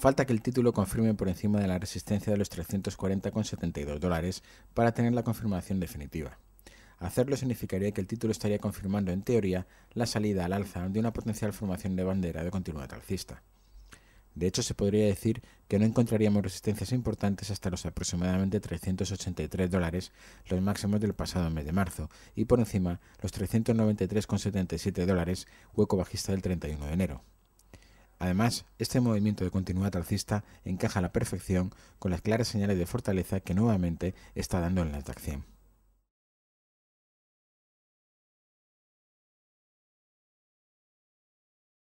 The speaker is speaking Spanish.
Falta que el título confirme por encima de la resistencia de los 340,72 dólares para tener la confirmación definitiva. Hacerlo significaría que el título estaría confirmando en teoría la salida al alza de una potencial formación de bandera de continuidad alcista. De hecho, se podría decir que no encontraríamos resistencias importantes hasta los aproximadamente 383 dólares, los máximos del pasado mes de marzo, y por encima los 393,77 dólares, hueco bajista del 31 de enero. Además, este movimiento de continuidad alcista encaja a la perfección con las claras señales de fortaleza que nuevamente está dando en la atracción.